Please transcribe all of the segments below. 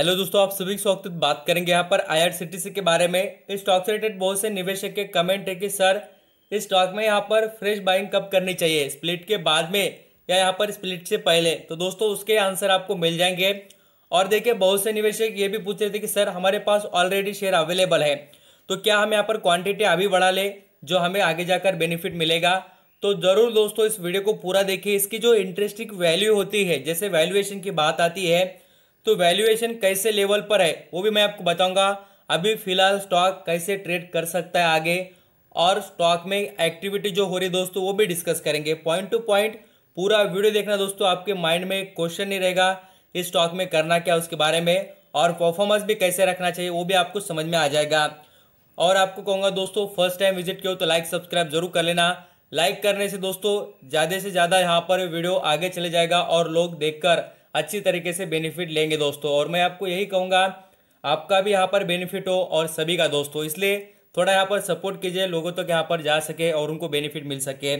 hello दोस्तों आप सभी स्वागत तो बात करेंगे यहाँ पर आईआरसीटीसी के बारे में इस स्टॉक से रिलेटेड बहुत से निवेशक के कमेंट है कि सर इस स्टॉक में यहाँ पर फ्रेश बाइंग कब करनी चाहिए स्प्लिट के बाद में या यहाँ पर स्प्लिट से पहले तो दोस्तों उसके आंसर आपको मिल जाएंगे और देखिए बहुत से निवेशक ये भी पूछ रहे थे कि सर हमारे पास ऑलरेडी शेयर अवेलेबल है तो क्या हम यहाँ पर क्वान्टिटी अभी बढ़ा ले जो हमें आगे जाकर बेनिफिट मिलेगा तो ज़रूर दोस्तों इस वीडियो को पूरा देखिए इसकी जो इंटरेस्टिंग वैल्यू होती है जैसे वैल्यूएशन की बात आती है तो वैल्यूएशन कैसे लेवल पर है वो भी मैं आपको बताऊंगा अभी फिलहाल स्टॉक कैसे ट्रेड कर सकता है आगे और स्टॉक में एक्टिविटी जो हो रही है दोस्तों वो भी डिस्कस करेंगे पॉइंट टू पॉइंट पूरा वीडियो देखना दोस्तों आपके माइंड में क्वेश्चन नहीं रहेगा इस स्टॉक में करना क्या उसके बारे में और परफॉर्मेंस भी कैसे रखना चाहिए वो भी आपको समझ में आ जाएगा और आपको कहूँगा दोस्तों फर्स्ट टाइम विजिट किया तो लाइक सब्सक्राइब जरूर कर लेना लाइक करने से दोस्तों ज़्यादा से ज़्यादा यहाँ पर वीडियो आगे चले जाएगा और लोग देखकर अच्छी तरीके से बेनिफिट लेंगे दोस्तों और मैं आपको यही कहूँगा आपका भी यहाँ पर बेनिफिट हो और सभी का दोस्तों इसलिए थोड़ा यहाँ पर सपोर्ट कीजिए लोगों तक तो यहाँ पर जा सके और उनको बेनिफिट मिल सके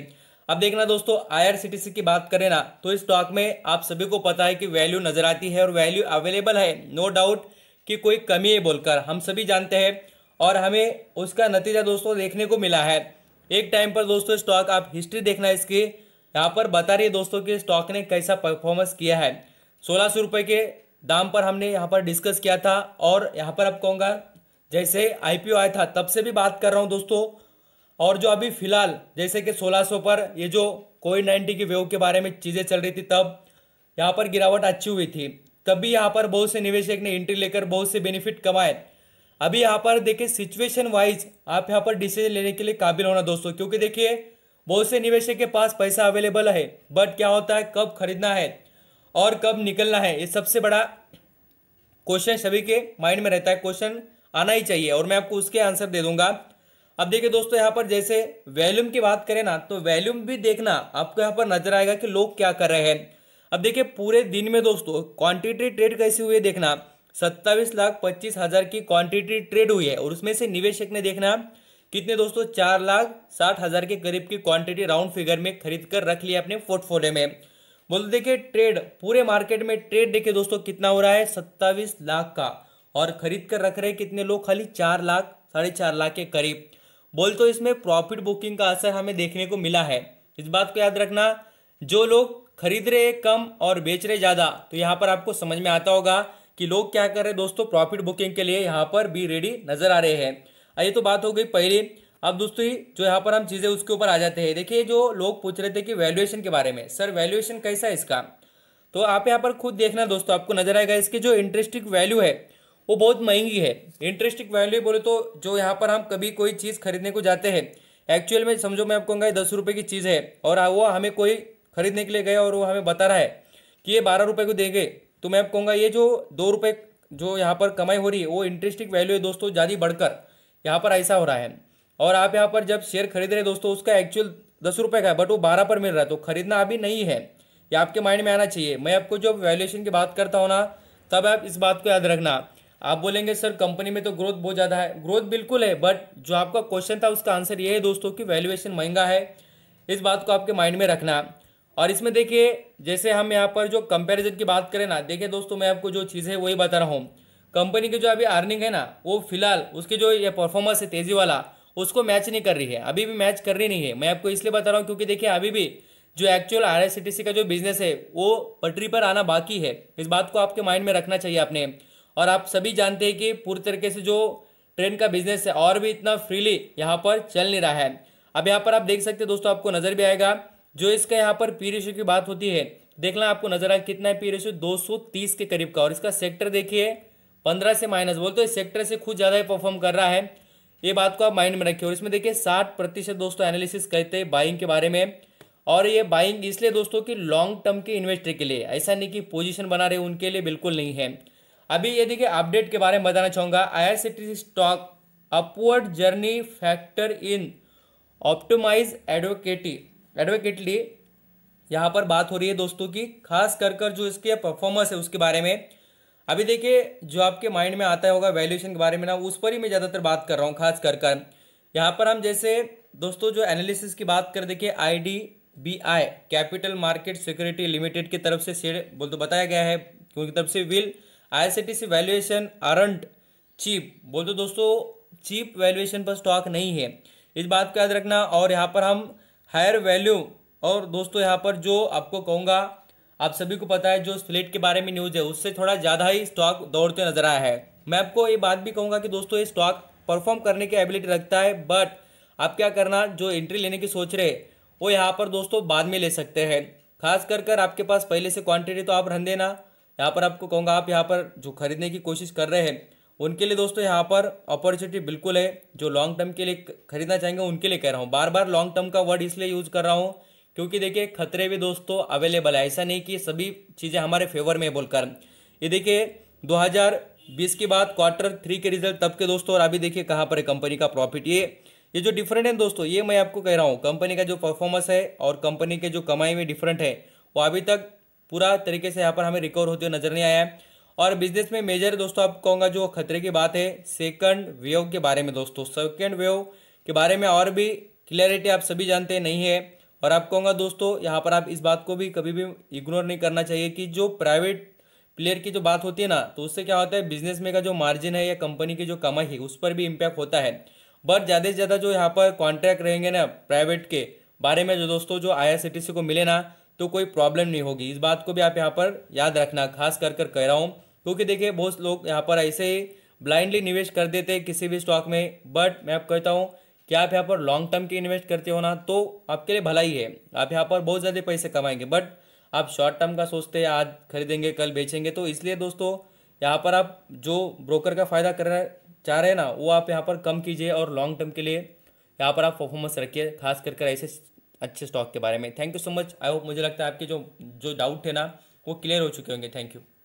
अब देखना दोस्तों आईआरसीटीसी की बात करें ना तो इस स्टॉक में आप सभी को पता है कि वैल्यू नजर आती है और वैल्यू अवेलेबल है नो डाउट कि कोई कमी है बोलकर हम सभी जानते हैं और हमें उसका नतीजा दोस्तों देखने को मिला है एक टाइम पर दोस्तों स्टॉक आप हिस्ट्री देखना इसकी यहाँ पर बता रही है दोस्तों की स्टॉक ने कैसा परफॉर्मेंस किया है सोलह सौ रुपये के दाम पर हमने यहाँ पर डिस्कस किया था और यहाँ पर अब कहूँगा जैसे आईपीओ आया था तब से भी बात कर रहा हूँ दोस्तों और जो अभी फिलहाल जैसे कि 1600 पर ये जो कोविड नाइन्टीन की वेव के बारे में चीज़ें चल रही थी तब यहाँ पर गिरावट अच्छी हुई थी तब भी यहाँ पर बहुत से निवेशक ने एंट्री लेकर बहुत से बेनिफिट कमाए अभी यहाँ पर देखिए सिचुएशन वाइज आप यहाँ पर डिसीजन लेने के लिए काबिल होना दोस्तों क्योंकि देखिए बहुत से निवेशक के पास पैसा अवेलेबल है बट क्या होता है कब खरीदना है और कब निकलना है ये सबसे बड़ा क्वेश्चन सभी के माइंड में रहता है क्वेश्चन आना ही चाहिए और मैं आपको उसके आंसर दे दूंगा अब देखिए दोस्तों यहाँ पर जैसे वैल्यूम की बात करें ना तो वैल्यूम भी देखना आपको यहाँ पर नजर आएगा कि लोग क्या कर रहे हैं अब देखिए पूरे दिन में दोस्तों क्वांटिटी ट्रेड कैसे हुए देखना सत्तावीस लाख पच्चीस हजार की क्वांटिटी ट्रेड हुई है और उसमें से निवेशक ने देखना कितने दोस्तों चार लाख साठ हजार के करीब की क्वांटिटी राउंड फिगर में खरीद कर रख लिया अपने पोर्टफोलियो में बोलते देखिए ट्रेड पूरे मार्केट में ट्रेड देखिए दोस्तों कितना हो रहा है सत्ताईस लाख का और खरीद कर रख रहे कितने लोग खाली चार लाख साढ़े चार लाख के करीब बोल तो इसमें प्रॉफिट बुकिंग का असर हमें देखने को मिला है इस बात को याद रखना जो लोग खरीद रहे कम और बेच रहे ज़्यादा तो यहाँ पर आपको समझ में आता होगा कि लोग क्या कर रहे हैं दोस्तों प्रॉफिट बुकिंग के लिए यहाँ पर भी रेडी नजर आ रहे हैं ये तो बात हो गई पहली अब दोस्तों जो यहाँ पर हम चीज़ें उसके ऊपर आ जाते हैं देखिए जो लोग पूछ रहे थे कि वैल्यूएशन के बारे में सर वैल्यूएशन कैसा है इसका तो आप यहाँ पर खुद देखना दोस्तों आपको नजर आएगा इसकी जो इंटरेस्टिक वैल्यू है वो बहुत महंगी है इंटरेस्टिक वैल्यू बोले तो जो यहाँ पर हम कभी कोई चीज़ खरीदने को जाते हैं एक्चुअल में समझो मैं आपको कहूँगा दस रुपये की चीज़ है और वो हमें कोई खरीदने के लिए गया और वो हमें बता रहा है कि ये बारह रुपये को देंगे तो मैं आपको कहूँगा ये जो दो रुपये जो यहाँ पर कमाई हो रही है वो इंटरेस्टिक वैल्यू है दोस्तों ज़्यादा बढ़कर यहाँ पर ऐसा हो रहा है और आप यहाँ पर जब शेयर खरीद रहे दोस्तों उसका एक्चुअल दस रुपये का है बट वो बारह पर मिल रहा है तो खरीदना अभी नहीं है ये आपके माइंड में आना चाहिए मैं आपको जब वैल्यूएशन की बात करता हूँ ना तब आप इस बात को याद रखना आप बोलेंगे सर कंपनी में तो ग्रोथ बहुत ज़्यादा है ग्रोथ बिल्कुल है बट जो आपका क्वेश्चन था उसका आंसर ये है दोस्तों कि वैल्यूएशन महंगा है इस बात को आपके माइंड में रखना और इसमें देखिए जैसे हम यहाँ पर जो कंपैरिजन की बात करें ना देखिए दोस्तों मैं आपको जो चीज़ है वही बता रहा हूँ कंपनी की जो अभी अर्निंग है ना वो फिलहाल उसकी जो ये परफॉर्मेंस है तेज़ी वाला उसको मैच नहीं कर रही है अभी भी मैच कर रही नहीं है मैं आपको इसलिए बता रहा हूँ क्योंकि देखिए अभी भी जो एक्चुअल आर का जो बिजनेस है वो पटरी पर आना बाकी है इस बात को आपके माइंड में रखना चाहिए आपने और आप सभी जानते हैं कि पूरी तरीके से जो ट्रेन का बिजनेस है और भी इतना फ्रीली यहाँ पर चल नहीं रहा है अब यहाँ पर आप देख सकते हैं दोस्तों आपको नज़र भी आएगा जो इसका यहाँ पर पी रेशो की बात होती है देखना आपको नजर आए कितना है पी रेशो दो के करीब का और इसका सेक्टर देखिए 15 से माइनस बोलते तो इस सेक्टर से खुद ज़्यादा ही परफॉर्म कर रहा है ये बात को आप माइंड में रखिए और इसमें देखिए साठ प्रतिशत दोस्तों एनालिसिस कहते हैं बाइंग के बारे में और ये बाइंग इसलिए दोस्तों कि लॉन्ग टर्म के इन्वेस्टर के लिए ऐसा नहीं कि पोजीशन बना रहे उनके लिए बिल्कुल नहीं है अभी ये देखिए अपडेट के बारे में बताना चाहूँगा I stock upward journey factor in optimize एडवोकेटी एडवोकेटली यहाँ पर बात हो रही है दोस्तों की खास कर कर जो इसके परफॉर्मेंस है उसके बारे में अभी देखिए जो आपके माइंड में आता होगा वैल्यूएशन के बारे में ना उस पर ही मैं ज़्यादातर बात कर रहा हूँ खास कर कर यहाँ पर हम जैसे दोस्तों जो एनालिसिस की बात कर देखिए I D B I capital market security limited की तरफ से शेयर बोल तो बताया गया है उनकी तरफ से will I C T C valuation aren't cheap बोल तो दोस्तों चीप वैल्यूएशन पर स्टॉक नहीं है इस बात को याद रखना और यहाँ पर हम हायर वैल्यू और दोस्तों यहाँ पर जो आपको कहूँगा आप सभी को पता है जो फ्लेट के बारे में न्यूज़ है उससे थोड़ा ज़्यादा ही स्टॉक दौड़ते नजर आया है मैं आपको ये बात भी कहूँगा कि दोस्तों ये स्टॉक परफॉर्म करने की एबिलिटी रखता है बट आप क्या करना जो एंट्री लेने की सोच रहे वो यहाँ पर दोस्तों बाद में ले सकते हैं खास कर कर आपके पास पहले से क्वांटिटी तो आप रन देना यहाँ पर आपको कहूँगा आप यहाँ पर जो खरीदने की कोशिश कर रहे हैं उनके लिए दोस्तों यहाँ पर अपॉर्चुनिटी बिल्कुल है जो लॉन्ग टर्म के लिए खरीदना चाहेंगे उनके लिए कह रहा हूँ बार बार लॉन्ग टर्म का वर्ड इसलिए यूज़ कर रहा हूँ क्योंकि देखिए खतरे भी दोस्तों अवेलेबल है ऐसा नहीं कि सभी चीज़ें हमारे फेवर में बोलकर ये देखिए 2020 के बाद क्वार्टर थ्री के रिजल्ट तब के दोस्तों और अभी देखिए कहाँ पर है कंपनी का प्रॉफिट ये ये जो डिफरेंट है दोस्तों ये मैं आपको कह रहा हूँ कंपनी का जो परफॉर्मेंस है और कंपनी के जो कमाई में डिफरेंट है वो अभी तक पूरा तरीके से यहाँ पर हमें रिकवर होते हुए नजर नहीं आया और बिजनेस में मेजर दोस्तों आप कहूँगा जो खतरे की बात है सेकंड वेव के बारे में दोस्तों सेकंड वेव के बारे में और भी क्लियरिटी आप सभी जानते नहीं है और आप कहूँगा दोस्तों यहाँ पर आप इस बात को भी कभी भी इग्नोर नहीं करना चाहिए कि जो प्राइवेट प्लेयर की जो बात होती है ना तो उससे क्या होता है बिजनेस में का जो मार्जिन है या कंपनी की जो कमाई है उस पर भी इम्पैक्ट होता है बट ज़्यादा से ज़्यादा जो यहाँ पर कॉन्ट्रैक्ट रहेंगे ना प्राइवेट के बारे में जो दोस्तों जो आई को मिले ना तो कोई प्रॉब्लम नहीं होगी इस बात को भी आप यहाँ पर याद रखना खास कर कर कह रहा हूँ क्योंकि देखिए बहुत लोग यहाँ पर ऐसे ही ब्लाइंडली निवेश कर देते हैं किसी भी स्टॉक में बट मैं आप कहता हूँ कि आप यहाँ पर लॉन्ग टर्म के इन्वेस्ट करते हो ना तो आपके लिए भला ही है आप यहाँ पर बहुत ज़्यादा पैसे कमाएंगे बट आप शॉर्ट टर्म का सोचते हैं आज खरीदेंगे कल बेचेंगे तो इसलिए दोस्तों यहाँ पर आप जो ब्रोकर का फ़ायदा करना चाह रहे हैं ना वो आप यहाँ पर कम कीजिए और लॉन्ग टर्म के लिए यहाँ पर आप परफॉर्मेंस रखिए खास कर ऐसे अच्छे स्टॉक के बारे में thank you so much I hope मुझे लगता है आपके जो जो डाउट है ना वो क्लियर हो चुके होंगे थैंक यू